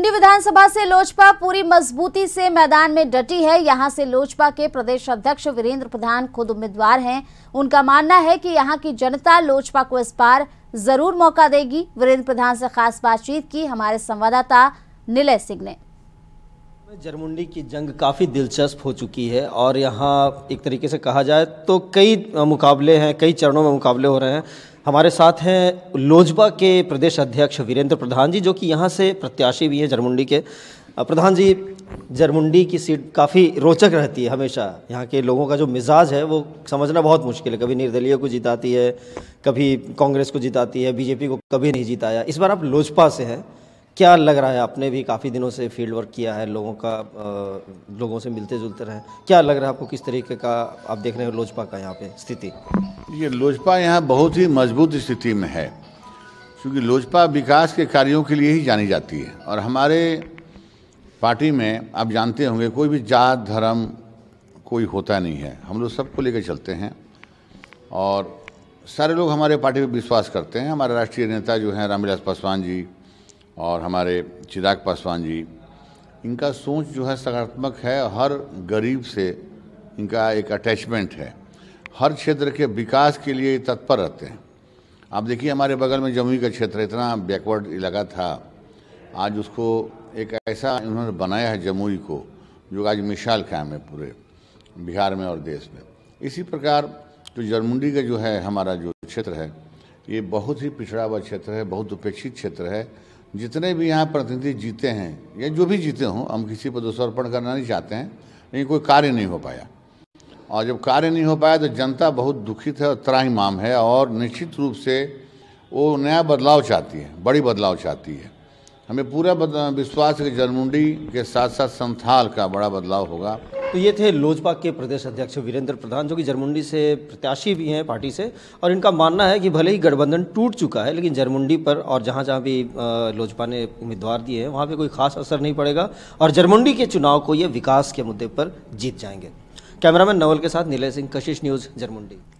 भिंडी विधानसभा से लोजपा पूरी मजबूती से मैदान में डटी है यहां से लोजपा के प्रदेश अध्यक्ष वीरेंद्र प्रधान खुद उम्मीदवार हैं उनका मानना है कि यहां की जनता लोजपा को इस बार जरूर मौका देगी वीरेंद्र प्रधान से खास बातचीत की हमारे संवाददाता निलय सिंह ने जरमुंडी की जंग काफ़ी दिलचस्प हो चुकी है और यहाँ एक तरीके से कहा जाए तो कई मुकाबले हैं कई चरणों में मुकाबले हो रहे हैं हमारे साथ हैं लोजपा के प्रदेश अध्यक्ष वीरेंद्र प्रधान जी जो कि यहाँ से प्रत्याशी भी हैं जरमुंडी के प्रधान जी जरमुंडी की सीट काफ़ी रोचक रहती है हमेशा यहाँ के लोगों का जो मिजाज है वो समझना बहुत मुश्किल है कभी निर्दलीय को जिताती है कभी कांग्रेस को जिताती है बीजेपी को कभी नहीं जिताया इस बार आप लोजपा से हैं क्या लग रहा है आपने भी काफ़ी दिनों से फील्ड वर्क किया है लोगों का आ, लोगों से मिलते जुलते रहे क्या लग रहा है आपको किस तरीके का आप देख रहे हो लोजपा का यहाँ पे स्थिति ये लोजपा यहाँ बहुत ही मजबूत स्थिति में है क्योंकि लोजपा विकास के कार्यों के लिए ही जानी जाती है और हमारे पार्टी में आप जानते होंगे कोई भी जात धर्म कोई होता नहीं है हम लोग सबको लेकर चलते हैं और सारे लोग हमारे पार्टी पर विश्वास करते हैं हमारे राष्ट्रीय नेता जो हैं रामविलास पासवान जी और हमारे चिराग पासवान जी इनका सोच जो है सकारात्मक है हर गरीब से इनका एक अटैचमेंट है हर क्षेत्र के विकास के लिए तत्पर रहते हैं आप देखिए हमारे बगल में जमुई का क्षेत्र इतना बैकवर्ड इलाका था आज उसको एक ऐसा इन्होंने बनाया है जमुई को जो आज मिसाल कायम है पूरे बिहार में और देश में इसी प्रकार जो तो जरमुंडी का जो है हमारा जो क्षेत्र है ये बहुत ही पिछड़ा हुआ क्षेत्र है बहुत उपेक्षित क्षेत्र है जितने भी यहाँ प्रतिनिधि जीते हैं या जो भी जीते हों हम किसी पर दोषारोपण करना नहीं चाहते हैं लेकिन कोई कार्य नहीं हो पाया और जब कार्य नहीं हो पाया तो जनता बहुत दुखित है और त्राहीमाम है और निश्चित रूप से वो नया बदलाव चाहती है बड़ी बदलाव चाहती है हमें पूरा विश्वास है कि जलमुंडी के साथ साथ संथाल का बड़ा बदलाव होगा तो ये थे लोजपा के प्रदेश अध्यक्ष वीरेंद्र प्रधान जो कि जरमुंडी से प्रत्याशी भी हैं पार्टी से और इनका मानना है कि भले ही गठबंधन टूट चुका है लेकिन जरमुंडी पर और जहाँ जहाँ भी लोजपा ने उम्मीदवार दिए हैं वहाँ पर कोई खास असर नहीं पड़ेगा और जरमुंडी के चुनाव को ये विकास के मुद्दे पर जीत जाएंगे कैमरामैन नवल के साथ नीलय सिंह कशिश न्यूज़ जरमुंडी